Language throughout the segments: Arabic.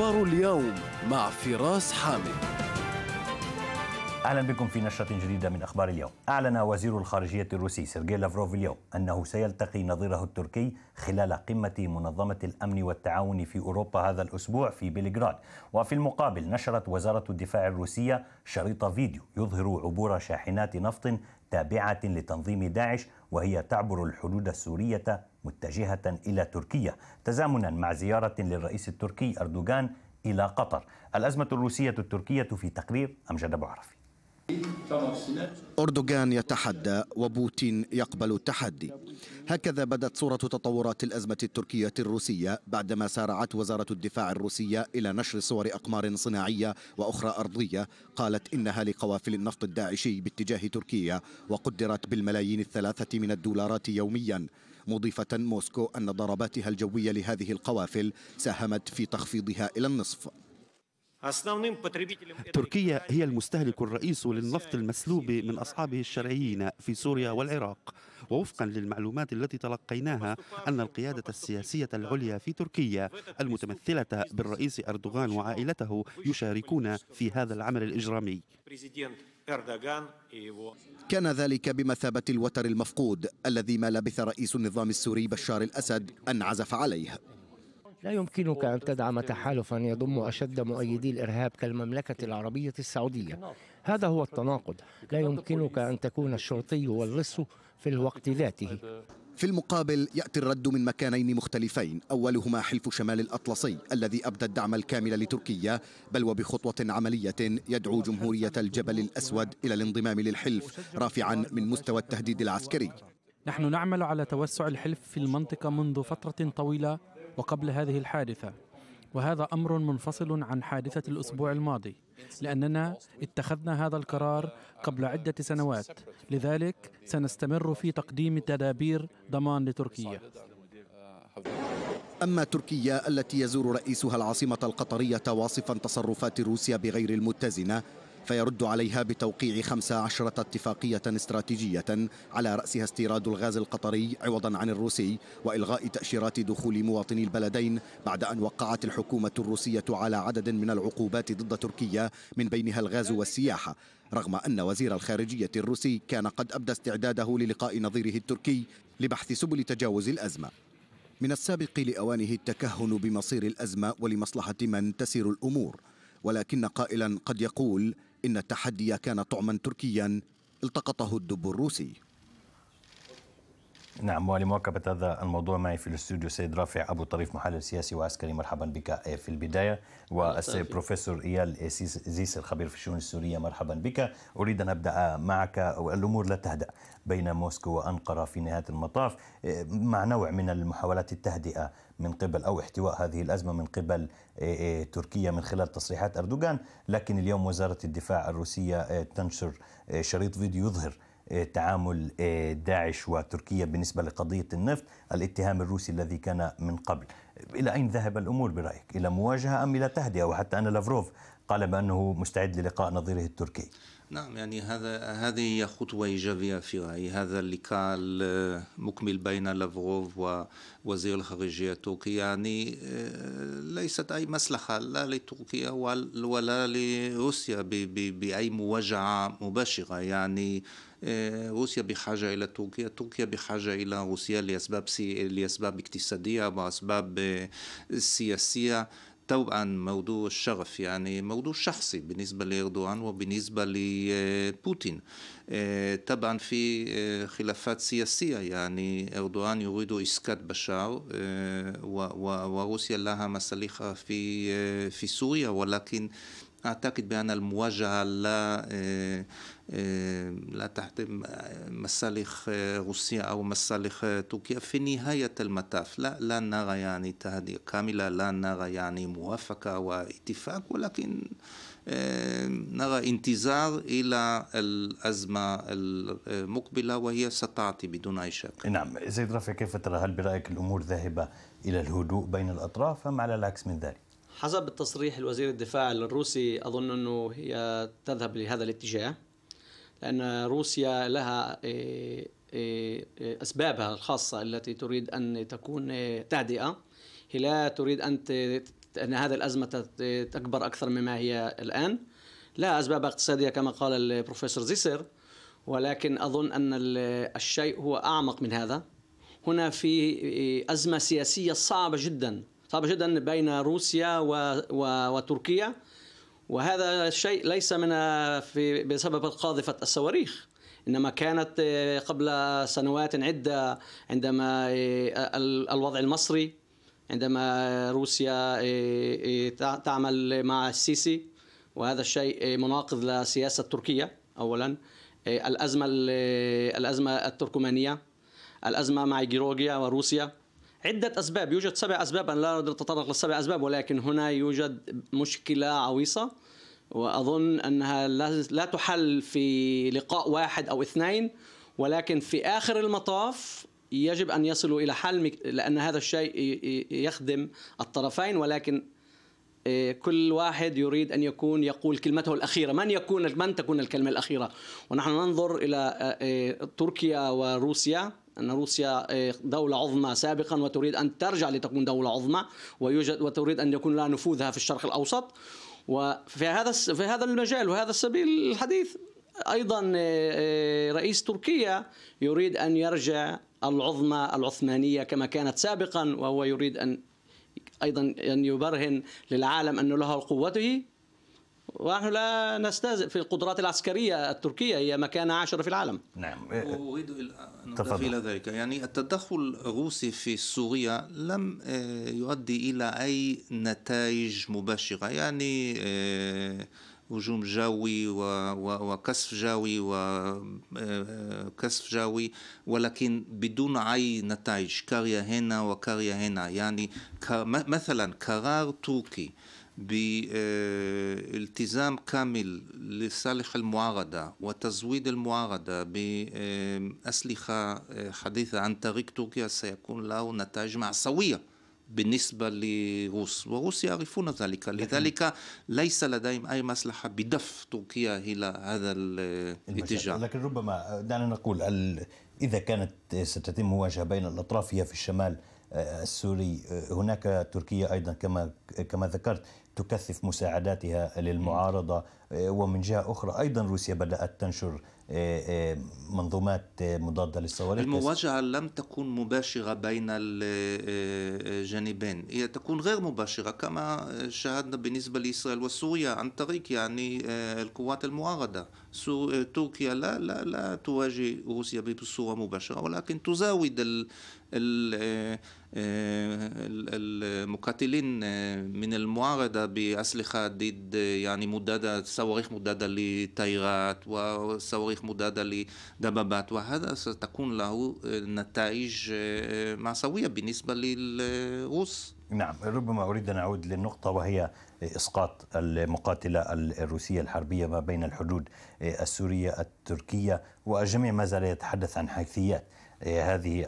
أخبار اليوم مع فراس حامد أهلا بكم في نشرة جديدة من أخبار اليوم أعلن وزير الخارجية الروسي سيرجي لافروف اليوم أنه سيلتقي نظيره التركي خلال قمة منظمة الأمن والتعاون في أوروبا هذا الأسبوع في بلغراد وفي المقابل نشرت وزارة الدفاع الروسية شريط فيديو يظهر عبور شاحنات نفط تابعة لتنظيم داعش وهي تعبر الحدود السورية متجهة إلى تركيا تزامنا مع زيارة للرئيس التركي أردوغان إلى قطر الأزمة الروسية التركية في تقرير أمجد أبو عرفي أردوغان يتحدى وبوتين يقبل التحدي هكذا بدت صورة تطورات الأزمة التركية الروسية بعدما سارعت وزارة الدفاع الروسية إلى نشر صور أقمار صناعية وأخرى أرضية قالت إنها لقوافل النفط الداعشي باتجاه تركيا وقدرت بالملايين الثلاثة من الدولارات يومياً مضيفة موسكو أن ضرباتها الجوية لهذه القوافل ساهمت في تخفيضها إلى النصف تركيا هي المستهلك الرئيس للنفط المسلوب من أصحابه الشرعيين في سوريا والعراق ووفقا للمعلومات التي تلقيناها أن القيادة السياسية العليا في تركيا المتمثلة بالرئيس أردوغان وعائلته يشاركون في هذا العمل الإجرامي إردوغان كان ذلك بمثابة الوتر المفقود الذي ما لبث رئيس النظام السوري بشار الأسد أن عزف عليه لا يمكنك أن تدعم تحالفا يضم أشد مؤيدي الإرهاب كالمملكة العربية السعودية هذا هو التناقض لا يمكنك أن تكون الشرطي واللص في الوقت ذاته في المقابل يأتي الرد من مكانين مختلفين أولهما حلف شمال الأطلسي الذي أبدى الدعم الكامل لتركيا بل وبخطوة عملية يدعو جمهورية الجبل الأسود إلى الانضمام للحلف رافعا من مستوى التهديد العسكري نحن نعمل على توسع الحلف في المنطقة منذ فترة طويلة وقبل هذه الحادثة وهذا امر منفصل عن حادثه الاسبوع الماضي لاننا اتخذنا هذا القرار قبل عده سنوات لذلك سنستمر في تقديم تدابير ضمان لتركيا أما تركيا التي يزور رئيسها العاصمة القطرية واصفا تصرفات روسيا بغير المتزنة فيرد عليها بتوقيع 15 اتفاقية استراتيجية على رأسها استيراد الغاز القطري عوضا عن الروسي وإلغاء تأشيرات دخول مواطني البلدين بعد أن وقعت الحكومة الروسية على عدد من العقوبات ضد تركيا من بينها الغاز والسياحة رغم أن وزير الخارجية الروسي كان قد أبدى استعداده للقاء نظيره التركي لبحث سبل تجاوز الأزمة من السابق لأوانه التكهن بمصير الأزمة ولمصلحة من تسير الأمور ولكن قائلا قد يقول إن التحدي كان طعما تركيا التقطه الدب الروسي نعم ولمواكبة هذا الموضوع معي في الاستوديو سيد رافع أبو طريف محلل سياسي وعسكري مرحبا بك آه، في البداية والسيد بروفيسور إيال زيس الخبير في الشؤون السورية مرحبا بك أريد أن أبدأ معك الأمور لا تهدأ بين موسكو وأنقرة في نهاية المطاف مع نوع من المحاولات التهدئة من قبل أو احتواء هذه الأزمة من قبل آه، آه، تركيا من خلال تصريحات أردوغان لكن اليوم وزارة الدفاع الروسية تنشر شريط فيديو يظهر تعامل آه، داعش وتركيا بالنسبة لقضية النفط الاتهام الروسي الذي كان من قبل إلى أين ذهب الأمور برأيك؟ إلى مواجهة أم إلى تهدئة وحتى أن لافروف قال بأنه مستعد للقاء نظيره التركي نعم يعني هذا هذه هي خطوة إيجابية في رأيي هذا اللقاء المكمل بين لافروف ووزير الخارجية التركي يعني آه، ليست أي مصلحة لا لتركيا ولا لروسيا بأي مواجهة مباشرة يعني آه، روسيا بحاجة إلى تركيا تركيا بحاجة إلى روسيا لأسباب, سي... لأسباب اقتصادية وأسباب آه، سياسية طبعا موضوع الشغف يعني موضوع شخصي بالنسبة لاردوغان وبالنسبة لبوتين آه، طبعا في خلافات سياسية يعني اردوغان يريد اسكات بشار وروسيا لها مصالحها في في سوريا ولكن أعتقد بأن المواجهة لا آه، آه، لا تحتم آه، مصالح روسيا أو مصالح تركيا في نهاية المطاف لا, لا نرى يعني تهدئة كاملة لا نرى يعني موافقة واتفاق ولكن نرى انتظار إلى الأزمة المقبلة وهي ستعطي بدون أي شك نعم زيد رفع كيف ترى هل برأيك الأمور ذاهبة إلى الهدوء بين الأطراف أم على العكس من ذلك؟ حسب التصريح الوزير الدفاع الروسي أظن أنه هي تذهب لهذا الاتجاه لأن روسيا لها إيه، إيه، إيه، أسبابها الخاصة التي تريد أن تكون تهدئة هي لا تريد أن أن هذه الأزمة تكبر أكثر مما هي الآن لا أسباب اقتصادية كما قال البروفيسور زيسر ولكن أظن أن الشيء هو أعمق من هذا هنا في أزمة سياسية صعبة جدا صعبة جدا بين روسيا و... و... وتركيا وهذا الشيء ليس من في بسبب قاذفة الصواريخ انما كانت آه، قبل سنوات عده عندما آه، الوضع المصري عندما آه، روسيا تعمل مع السيسي وهذا الشيء مناقض لسياسه تركيا اولا الازمه الازمه التركمانيه الازمه مع جيورجيا وروسيا عدة أسباب يوجد سبع أسباب أنا لا أريد التطرق للسبع أسباب ولكن هنا يوجد مشكلة عويصة وأظن أنها لا تحل في لقاء واحد أو اثنين ولكن في آخر المطاف يجب أن يصلوا إلى حل لأن هذا الشيء يخدم الطرفين ولكن آه، كل واحد يريد ان يكون يقول كلمته الاخيره، من يكون من تكون الكلمه الاخيره؟ ونحن ننظر الى آه، آه، تركيا وروسيا أن روسيا آه، دولة عظمى سابقا وتريد أن ترجع لتكون دولة عظمى ويوجد وتريد أن يكون لها نفوذها في الشرق الأوسط وفي هذا في هذا المجال وهذا السبيل الحديث أيضا آه، آه، رئيس تركيا يريد أن يرجع العظمى العثمانية كما كانت سابقا وهو يريد أن أيضا أن يبرهن للعالم أن له قوته ونحن لا نستهزئ في القدرات العسكرية التركية هي مكان عاشر في العالم نعم اريد أن أضيف إلى ذلك يعني التدخل الروسي في سوريا لم آه، يؤدي إلى أي نتائج مباشرة يعني آه، هجوم جوي وكسف جوي وكسف آه، جوي ولكن بدون أي نتائج كارية هنا وكارية هنا يعني مثلا قرار تركي بالتزام كامل لصالح المعارضة وتزويد المعارضة بأسلحة آه، آه، حديثة عن طريق تركيا سيكون له نتائج معصوية بالنسبة لروس وروس يعرفون ذلك لذلك ليس لديهم أي مصلحة بدف تركيا إلى هذا الاتجاه لكن ربما دعنا نقول إذا كانت ستتم مواجهة بين الأطراف هي في الشمال آه، السوري هناك تركيا أيضا كما كما ذكرت تكثف مساعداتها للمعارضه ومن جهه اخرى ايضا روسيا بدات تنشر آه، آه، منظومات آه، مضادة للصواريخ المواجهة لم تكون مباشرة بين الجانبين هي تكون غير مباشرة كما شاهدنا بالنسبة لإسرائيل وسوريا عن طريق يعني القوات المعارضة تركيا لا, لا, لا تواجه روسيا بصورة مباشرة ولكن تزاود ال المقاتلين من المعارضة بأسلحة ضد يعني مدادة صواريخ مدادة لطائرات وصواريخ تاريخ مضادة لدبابات وهذا ستكون له نتائج مأساوية بالنسبة للروس نعم ربما أريد أن أعود للنقطة وهي إسقاط المقاتلة الروسية الحربية ما بين الحدود السورية التركية والجميع ما زال يتحدث عن حيثيات هذه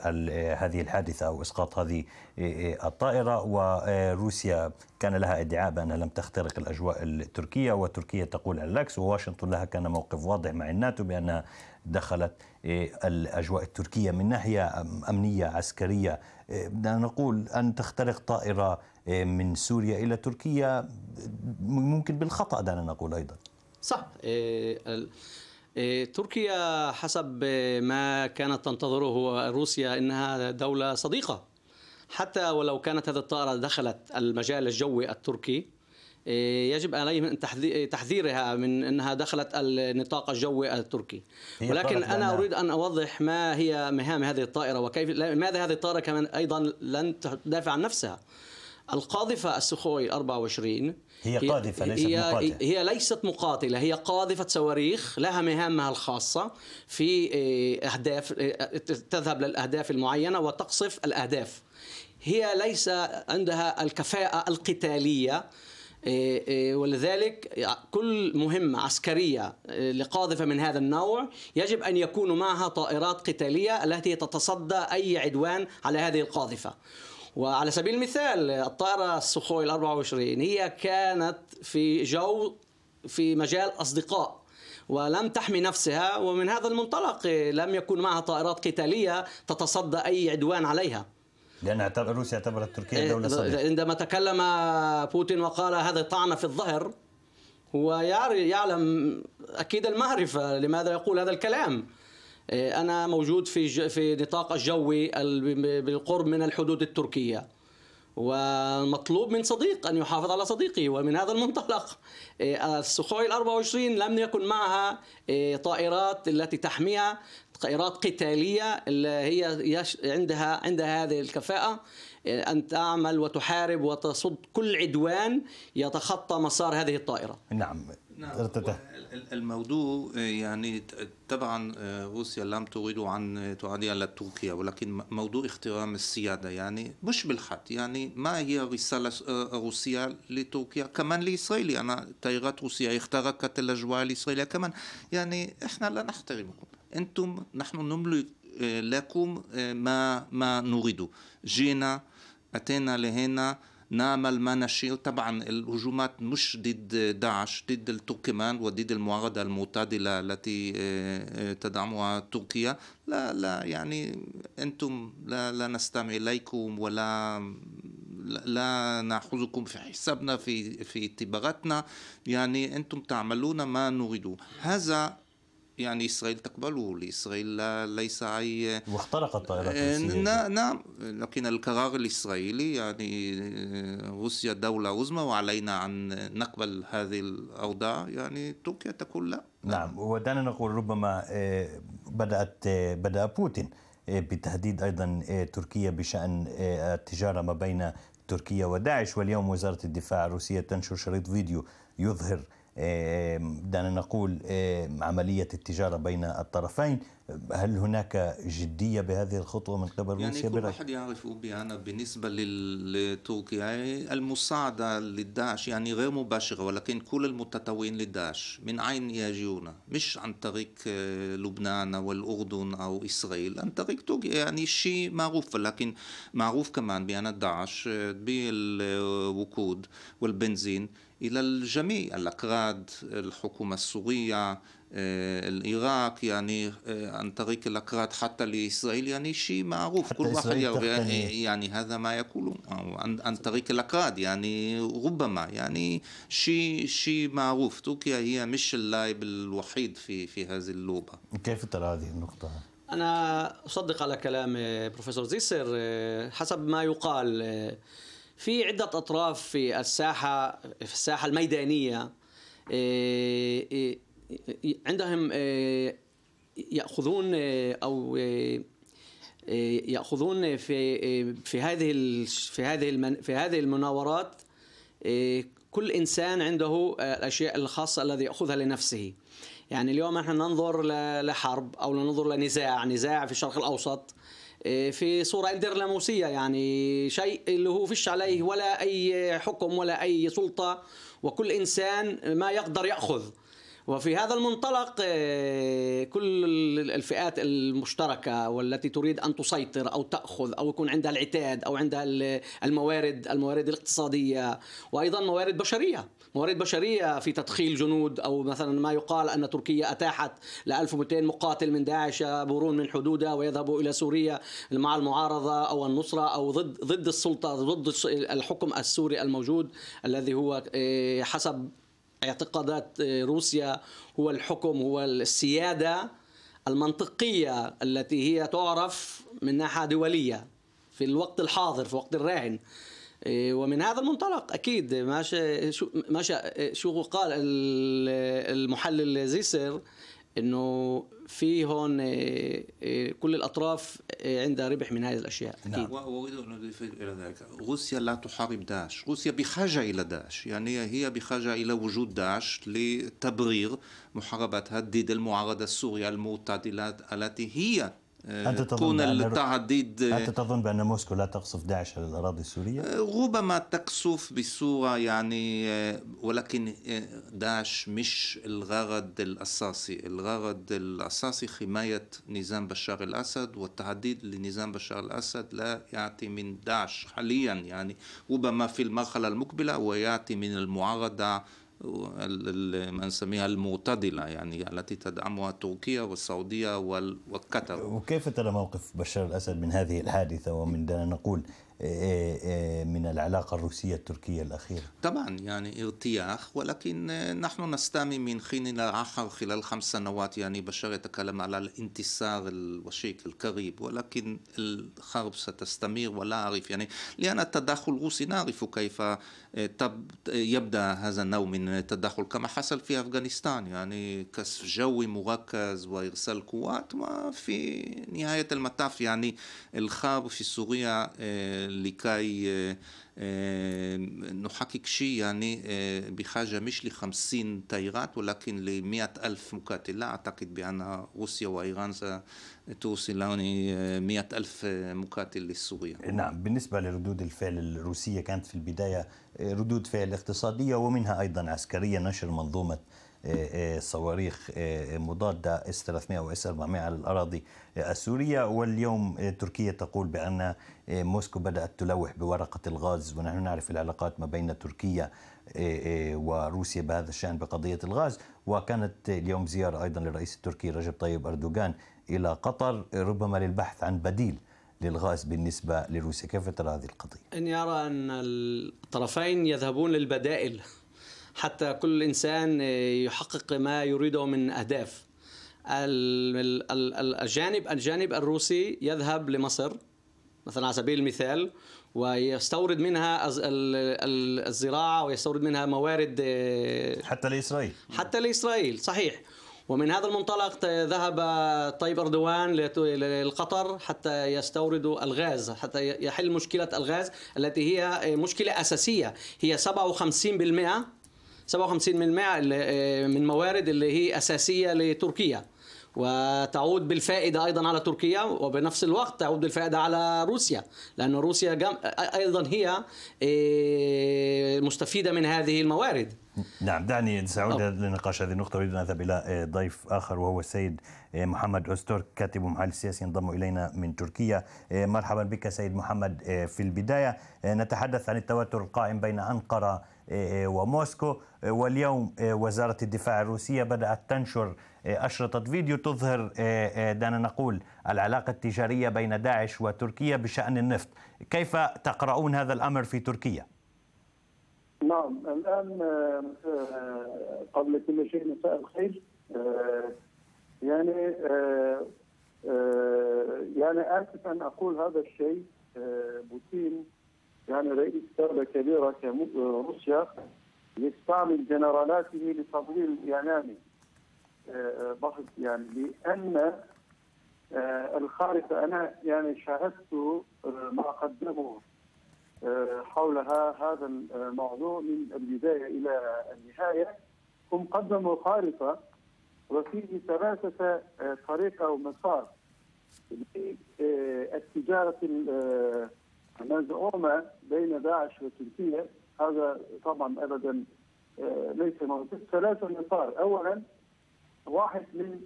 هذه الحادثه او اسقاط هذه إيه، إيه، الطائره وروسيا كان لها ادعاء بانها لم تخترق الاجواء التركيه وتركيا تقول العكس وواشنطن لها كان موقف واضح مع الناتو بانها دخلت إيه، الاجواء التركيه من ناحيه امنيه عسكريه بدنا نقول ان تخترق طائره من سوريا الى تركيا ممكن بالخطا دعنا نقول ايضا صح إيه، تركيا حسب إيه، ما كانت تنتظره روسيا انها دوله صديقه حتى ولو كانت هذه الطائره دخلت المجال الجوي التركي إيه، يجب عليهم تحذيرها من انها دخلت النطاق الجوي التركي ولكن انا اريد ان اوضح ما هي مهام هذه الطائره وكيف لماذا هذه الطائره كمان ايضا لن تدافع عن نفسها القاذفة السخوي 24 هي قاذفة ليست هي مقاتلة هي ليست مقاتلة هي قاذفة صواريخ لها مهامها الخاصة في آه، أهداف آه، تذهب للأهداف المعينة وتقصف الأهداف هي ليس عندها الكفاءة القتالية آه، ولذلك كل مهمة عسكرية لقاذفة من هذا النوع يجب أن يكون معها طائرات قتالية التي تتصدى أي عدوان على هذه القاذفة وعلى سبيل المثال الطائرة السخوي 24 هي كانت في جو في مجال أصدقاء ولم تحمي نفسها ومن هذا المنطلق لم يكن معها طائرات قتالية تتصدى أي عدوان عليها لأن روسيا اعتبرت تركيا إيه، دولة صديقة عندما تكلم بوتين وقال هذا طعن في الظهر هو يعلم أكيد المعرفة لماذا يقول هذا الكلام آه، انا موجود في في نطاق الجوي بالقرب من الحدود التركيه ومطلوب من صديق أن يحافظ على صديقه ومن هذا المنطلق آه، السخوي ال-24 لم يكن معها آه، طائرات التي تحميها طائرات قتالية اللي هي عندها عندها هذه الكفاءة أن تعمل وتحارب وتصد كل عدوان يتخطى مسار هذه الطائرة نعم, نعم. الموضوع آه، يعني طبعا آه، روسيا لم تريد أن تعادي على تركيا ولكن موضوع احترام السيادة يعني مش بالحد يعني ما هي رسالة آه، روسيا لتركيا كمان لإسرائيل أنا طائرات روسيا اخترقت الأجواء الإسرائيلية كمان يعني إحنا لا نحترمكم أنتم نحن نملك لكم ما ما نريده جينا أتينا لهنا ما المنشي طبعا الهجومات مش ضد داعش ضد التركمان وضد المعارضة المعتدلة التي آه، آه، تدعمها تركيا لا لا يعني أنتم لا, لا نستمع إليكم ولا لا ناخذكم في حسابنا في في اعتباراتنا يعني انتم تعملون ما نريد هذا يعني إسرائيل تقبله لإسرائيل ليس أي واخترقت طائرات آه، نعم لكن القرار الإسرائيلي يعني آه، روسيا دولة عظمى وعلينا أن نقبل هذه الأوضاع يعني تركيا تقول لا نعم ودعنا نقول ربما آه، بدأت بدأ بوتين بتهديد أيضا تركيا بشأن التجارة ما بين تركيا وداعش واليوم وزارة الدفاع الروسية تنشر شريط فيديو يظهر دعنا نقول عملية التجارة بين الطرفين هل هناك جدية بهذه الخطوة من قبل يعني روسيا كل واحد يعرف بأن بالنسبة لتركيا يعني المساعدة للداعش يعني غير مباشرة ولكن كل المتطوعين لداعش من عين يجيون مش عن طريق آه، لبنان أو الأردن أو إسرائيل عن طريق تركيا يعني شيء معروف ولكن معروف كمان بأن داعش آه، بالوقود والبنزين إلى الجميع الأكراد الحكومة السورية آه، العراق يعني آه، عن طريق الأكراد حتى لإسرائيل يعني شيء معروف كل واحد يعني, يعني هذا ما يقولون عن, عن طريق الأكراد يعني ربما يعني شيء شيء معروف تركيا هي مش اللاعب الوحيد في في هذه اللعبة كيف ترى هذه النقطة؟ أنا أصدق على كلام بروفيسور زيسر آه، حسب ما يقال في عدة أطراف في الساحة في الساحة الميدانية آه، آه، عندهم آه، يأخذون أو يأخذون في في هذه في هذه في هذه المناورات كل إنسان عنده الأشياء الخاصة الذي يأخذها لنفسه يعني اليوم احنا ننظر لحرب أو ننظر لنزاع نزاع في الشرق الأوسط إيه، في صورة إندرلموسية يعني شيء اللي هو فيش عليه ولا أي حكم ولا أي سلطة وكل إنسان ما يقدر يأخذ وفي هذا المنطلق آه، كل الفئات المشتركة والتي تريد أن تسيطر أو تأخذ أو يكون عندها العتاد أو عندها الموارد الموارد الاقتصادية وأيضا موارد بشرية موارد بشرية في تدخيل جنود أو مثلا ما يقال أن تركيا أتاحت ل 1200 مقاتل من داعش يبورون من حدودها ويذهبوا إلى سوريا مع المعارضة أو النصرة أو ضد ضد السلطة ضد الحكم السوري الموجود الذي هو آه، حسب اعتقادات آه، روسيا هو الحكم هو السياده المنطقيه التي هي تعرف من ناحيه دوليه في الوقت الحاضر في الوقت الراهن آه، ومن هذا المنطلق اكيد ما شو ما آه، شو قال المحلل زيسر انه في هون آه، آه، كل الاطراف آه، عندها ربح من هذه الاشياء نعم. اكيد نعم. واريد ان اضيف الى ذلك روسيا لا تحارب داعش روسيا بحاجه الى داعش يعني هي بحاجه الى وجود داعش لتبرير محاربتها ضد المعارضه السوريه المعتدله التي هي آه، أنت تظن التعديد آه، أنت تظن بأن موسكو لا تقصف داعش على الأراضي السورية؟ آه، ربما تقصف بصورة يعني ولكن داعش مش الغرض الأساسي الغرض الأساسي حماية نظام بشار الأسد والتعديد لنظام بشار الأسد لا يأتي من داعش حاليا يعني ربما في المرحلة المقبلة ويأتي من المعارضة ما نسميها المعتدلة يعني التي تدعمها تركيا والسعودية والقطر وكيف ترى موقف بشار الأسد من هذه الحادثة ومن دعنا نقول آه، آه، من العلاقة الروسية التركية الأخيرة طبعا يعني ارتياح ولكن آه، نحن نستمع من حين إلى آخر خلال خمس سنوات يعني بشار يتكلم على الانتصار الوشيك القريب ولكن الحرب ستستمر ولا أعرف يعني لأن التدخل الروسي نعرف كيف يبدأ هذا النوع من التدخل كما حصل في أفغانستان يعني كسف جوي مركز وإرسال قوات وفي نهاية المطاف يعني الحرب في سوريا لكي نحقق شيء يعني بحاجة مش لخمسين طائرات ولكن لمئة ألف مقاتلة أعتقد بأن روسيا وإيران توصلون مئة ألف مقاتل لسوريا نعم بالنسبة لردود الفعل الروسية كانت في البداية ردود فعل اقتصادية ومنها أيضا عسكرية نشر منظومة صواريخ آه، آه، مضادة اس 300 واس 400 على الأراضي السورية واليوم آه، تركيا تقول بأن موسكو بدأت تلوح بورقة الغاز ونحن نعرف العلاقات ما بين تركيا وروسيا بهذا الشأن بقضية الغاز وكانت اليوم زيارة أيضا للرئيس التركي رجب طيب أردوغان إلى قطر ربما للبحث عن بديل للغاز بالنسبة لروسيا كيف ترى هذه القضية؟ أني أرى أن الطرفين يذهبون للبدائل حتى كل انسان يحقق ما يريده من اهداف الجانب الجانب الروسي يذهب لمصر مثلا على سبيل المثال ويستورد منها الزراعه ويستورد منها موارد آه، حتى لاسرائيل حتى لاسرائيل صحيح ومن هذا المنطلق ذهب طيب اردوان لقطر حتى يستوردوا الغاز حتى يحل مشكله الغاز التي هي مشكله اساسيه هي 57% 57% آه، من موارد اللي هي اساسيه لتركيا وتعود بالفائدة أيضا على تركيا وبنفس الوقت تعود بالفائدة على روسيا لأن روسيا آه، أيضا هي آه، مستفيدة من هذه الموارد نعم دعني سأعود لنقاش هذه النقطة أريد أن أذهب إلى ضيف آخر وهو السيد محمد أسترك كاتب ومحلل سياسي ينضم إلينا من تركيا مرحبا بك سيد محمد في البداية نتحدث عن التوتر القائم بين أنقرة آه، وموسكو آه، واليوم آه، وزارة الدفاع الروسية بدأت تنشر أشرطة فيديو تظهر دعنا نقول العلاقة التجارية بين داعش وتركيا بشأن النفط كيف تقرؤون هذا الأمر في تركيا؟ نعم الآن قبل كل شيء مساء الخير يعني يعني آسف أن أقول هذا الشيء بوتين يعني رئيس دولة كبيرة كروسيا يستعمل جنرالاته لتضليل الإعلامي آه، بحث يعني لأن آه، الخارطة أنا يعني شاهدت آه، ما قدمه حولها هذا الموضوع من البداية إلى النهاية هم قدموا خارطة وفيه ثلاثة طريق أو مسار للتجارة مزعومه بين داعش وتركيا هذا طبعا ابدا آه، ليس موجود ثلاثه نطاق اولا واحد من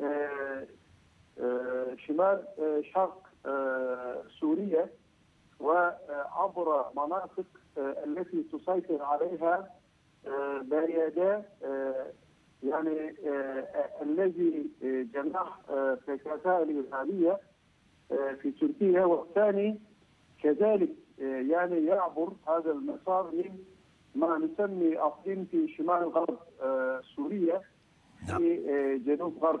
آه، آه، شمال شرق سوريا وعبر مناطق التي تسيطر عليها بريادة يعني الذي جناح كتائب الغالية في تركيا والثاني كذلك آه، يعني يعبر هذا المسار من ما نسمي اقليم في شمال غرب آه، سوريا في نعم. آه، جنوب غرب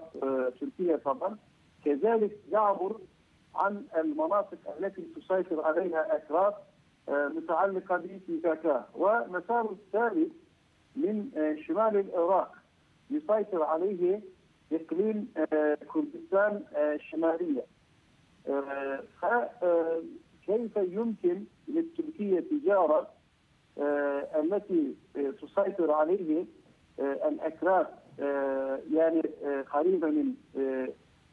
تركيا طبعا كذلك يعبر عن المناطق التي تسيطر عليها اكراد متعلقه باتفاقات ومسار الثالث من شمال العراق يسيطر عليه اقليم كردستان الشماليه كيف يمكن للتركية تجارة آه، التي آه، تسيطر عليه آه، الأكراد يعني قريبة من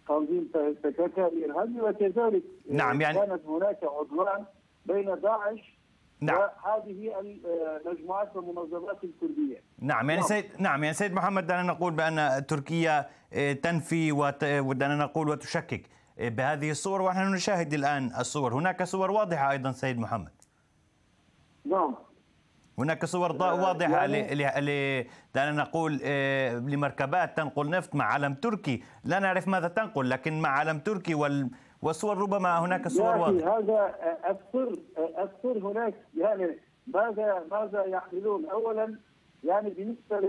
تنظيم PKK الإرهابي وكذلك نعم يعني كانت هناك عدوان بين داعش نعم وهذه المجموعات والمنظمات الكرديه نعم يعني نعم. سيد نعم يعني سيد محمد دعنا نقول بان تركيا تنفي ودعنا نقول وتشكك إيه، بهذه الصور ونحن نشاهد الآن الصور هناك صور واضحة أيضا سيد محمد نعم هناك صور آه، واضحة يعني... دعنا نقول إيه، لمركبات تنقل نفط مع علم تركي لا نعرف ماذا تنقل لكن مع علم تركي وال... والصور ربما هناك صور واضحة هذا السر آه، السر آه، هناك يعني ماذا ماذا يحملون أولا يعني بالنسبة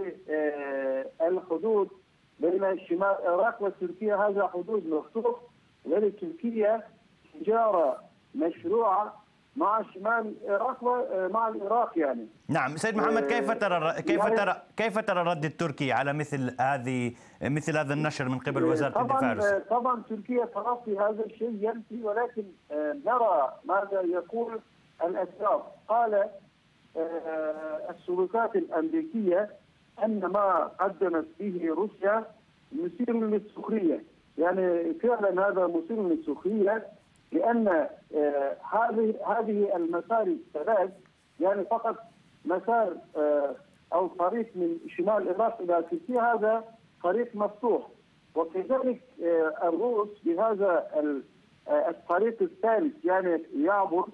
للحدود بين الشمال العراق وتركيا هذا حدود مفتوح الولايه تركيا تجاره مشروعه مع شمال العراق آه، مع العراق يعني نعم سيد محمد آه، كيف ترى كيف يعني ترى كيف ترى الرد التركي على مثل هذه مثل هذا النشر من قبل آه، وزاره الدفاع الروسيه؟ طبعا تركيا ترى في هذا الشيء ينفي ولكن نرى ماذا يقول الاسباب قال السلطات الامريكيه ان ما قدمت به روسيا مثير للسخريه يعني فعلا هذا مثير للسخريه لان آه، هذه هذه المسار الثلاث يعني فقط مسار آه، او طريق من شمال العراق الى تركيا هذا طريق مفتوح وكذلك آه، الروس بهذا الطريق الثالث يعني يعبر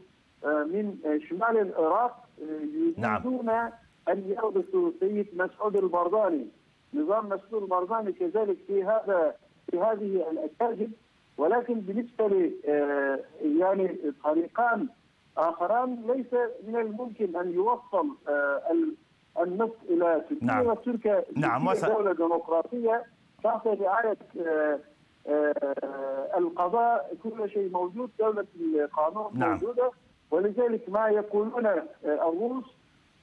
من شمال العراق نعم. يريدون ان يلبسوا سيد مسعود البرزاني نظام مسعود البرزاني كذلك في هذا هذه الاكاذيب ولكن بالنسبه ل آه، يعني طريقان اخران ليس من الممكن ان يوصل آه، النص الى تركيا نعم. وتركيا نعم وصل. دوله ديمقراطيه تحت رعايه آه، القضاء كل شيء موجود دوله القانون نعم. موجوده ولذلك ما يقولون الروس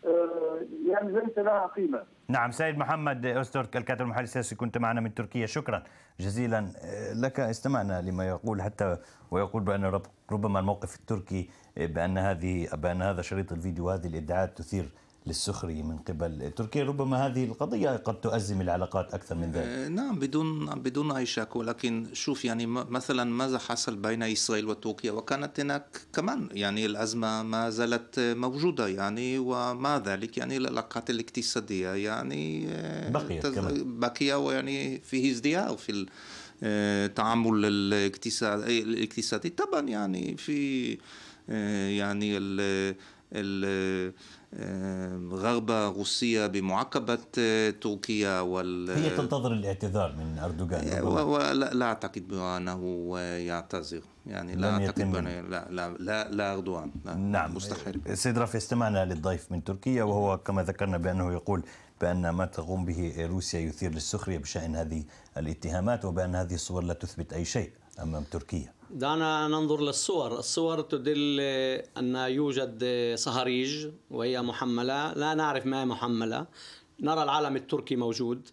آه، يعني ليس لها قيمه. نعم سيد محمد أسترك الكاتب المحلي السياسي كنت معنا من تركيا شكرا جزيلا آه، لك استمعنا لما يقول حتى ويقول بأن ربما الموقف التركي آه، بأن هذه بأن هذا شريط الفيديو هذه الإدعاءات تثير للسخرية من قبل تركيا ربما هذه القضية قد تؤزم العلاقات أكثر من ذلك آه، نعم بدون بدون أي شك ولكن شوف يعني مثلا ماذا حصل بين إسرائيل وتركيا وكانت هناك كمان يعني الأزمة ما زالت موجودة يعني وما ذلك يعني العلاقات الاقتصادية يعني آه، بقيت تز... كمان بقية ويعني فيه ازدياد في ال... آه، تعامل الاقتصادي الاقتصادي طبعا يعني في يعني ال ال غربة روسية بمعاقبة آه، تركيا وال هي آه، تنتظر الاعتذار من أردوغان آه، ولا لا أعتقد بأنه يعتذر يعني لا أعتقد بأنه لا لا لا, لا أردوغان لا نعم مستحيل سيد رافي استمعنا للضيف من تركيا وهو كما ذكرنا بأنه يقول بأن ما تقوم به روسيا يثير للسخرية بشأن هذه الاتهامات وبأن هذه الصور لا تثبت أي شيء أمام تركيا دعنا ننظر للصور الصور تدل أن يوجد صهاريج وهي محملة لا نعرف ما هي محملة نرى العلم التركي موجود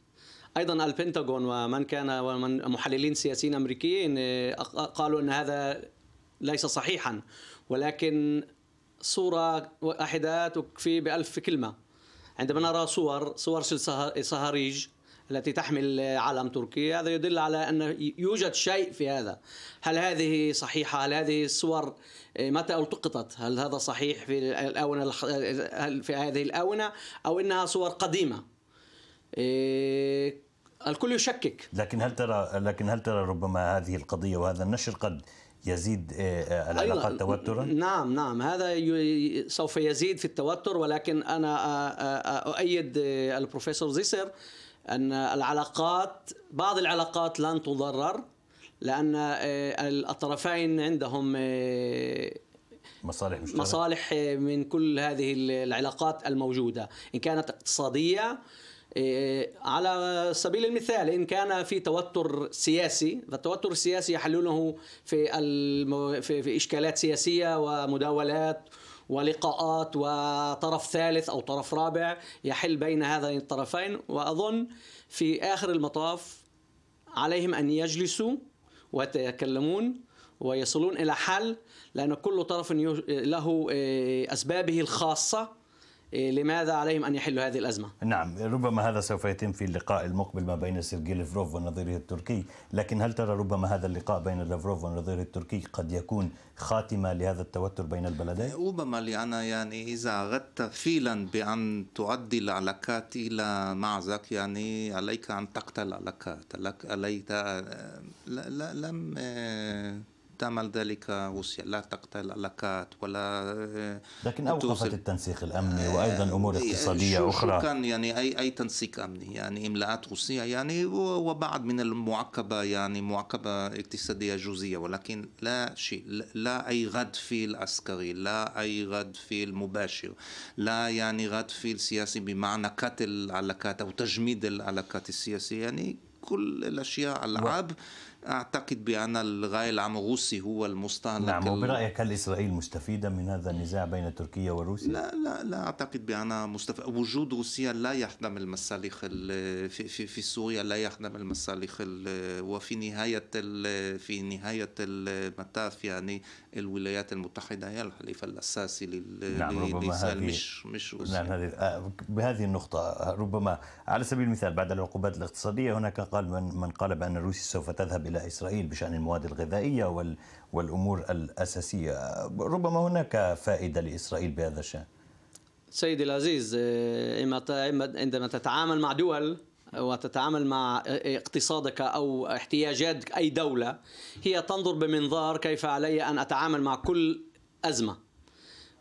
ايضا البنتاغون ومن كان ومن محللين سياسيين امريكيين قالوا ان هذا ليس صحيحا ولكن صوره واحده تكفي بالف كلمه عندما نرى صور صور صهاريج التي تحمل علم تركي هذا يدل على أن يوجد شيء في هذا هل هذه صحيحة هل هذه الصور إيه، متى التقطت هل هذا صحيح في الأونة في هذه الأونة أو إنها صور قديمة إيه، الكل يشكك لكن هل ترى لكن هل ترى ربما هذه القضية وهذا النشر قد يزيد العلاقات إيه، توترا؟ نعم نعم هذا سوف يزيد في التوتر ولكن انا اؤيد البروفيسور زيسر ان العلاقات بعض العلاقات لن تضرر لان آه، الطرفين عندهم آه، مصالح مشتركة. مصالح آه، من كل هذه العلاقات الموجوده ان كانت اقتصاديه على سبيل المثال ان كان في توتر سياسي فالتوتر السياسي يحلونه في في, في اشكالات سياسيه ومداولات ولقاءات وطرف ثالث أو طرف رابع يحل بين هذين الطرفين وأظن في آخر المطاف عليهم أن يجلسوا ويتكلمون ويصلون إلى حل لأن كل طرف له آه، أسبابه الخاصة إيه، لماذا عليهم أن يحلوا هذه الأزمة؟ نعم ربما هذا سوف يتم في اللقاء المقبل ما بين سيرجي ليفروف والنظير التركي لكن هل ترى ربما هذا اللقاء بين ليفروف والنظير التركي قد يكون خاتمة لهذا التوتر بين البلدين؟ ربما لأن يعني إذا أردت فعلا بأن تؤدي العلاقات إلى معزك يعني عليك أن تقتل العلاقات عليك آه، لم آه، تعمل ذلك روسيا لا تقتل علاقات ولا آه، لكن اوقفت التنسيق الامني آه، وايضا امور يعني اقتصاديه اخرى كان يعني اي اي تنسيق امني يعني املاءات روسيه يعني وبعض من المعقبه يعني معقبه اقتصاديه جزئيه ولكن لا شيء لا اي غد في العسكري لا اي غد في المباشر لا يعني غد في السياسي بمعنى قتل العلاقات او تجميد العلاقات السياسيه يعني كل الاشياء العاب و... أعتقد بأن الغاية العام الروسي هو المستهلك نعم وبرأيك هل إسرائيل مستفيدة من هذا النزاع بين تركيا وروسيا؟ لا لا لا أعتقد بأن مستف... وجود روسيا لا يخدم المصالح في, في, في سوريا لا يخدم المصالح وفي نهاية ال... في نهاية المطاف يعني الولايات المتحدة هي الحليف الأساسي لل... نعم ربما هذه... مش مش روسيا نعم هذه آه، بهذه النقطة آه، ربما على سبيل المثال بعد العقوبات الاقتصادية هناك قال من من قال بأن روسيا سوف تذهب إلى إسرائيل بشأن المواد الغذائية والأمور الأساسية ربما هناك فائدة لإسرائيل بهذا الشأن سيدي العزيز آه، عندما تتعامل مع دول وتتعامل مع اقتصادك او احتياجات اي دوله هي تنظر بمنظار كيف علي ان اتعامل مع كل ازمه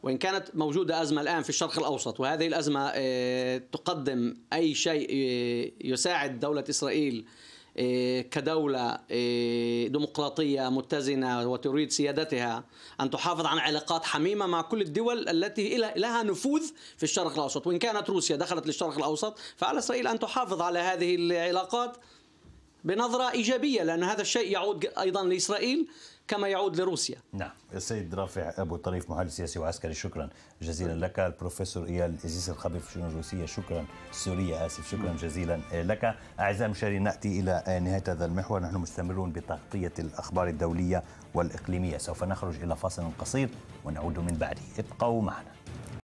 وان كانت موجوده ازمه الان في الشرق الاوسط وهذه الازمه آه، تقدم اي شيء آه، يساعد دوله اسرائيل إيه، كدولة إيه، ديمقراطية متزنة وتريد سيادتها أن تحافظ عن علاقات حميمة مع كل الدول التي لها نفوذ في الشرق الأوسط وإن كانت روسيا دخلت للشرق الأوسط فعلى إسرائيل أن تحافظ على هذه العلاقات بنظرة إيجابية لأن هذا الشيء يعود أيضا لإسرائيل كما يعود لروسيا نعم السيد رافع أبو طريف محلل سياسي وعسكري شكرا جزيلا لك البروفيسور إيال إزيس الخبير في الشؤون الروسية شكرا سوريا آسف شكرا نعم. جزيلا لك أعزائي المشاهدين نأتي إلى نهاية هذا المحور نحن مستمرون بتغطية الأخبار الدولية والإقليمية سوف نخرج إلى فاصل قصير ونعود من بعده ابقوا معنا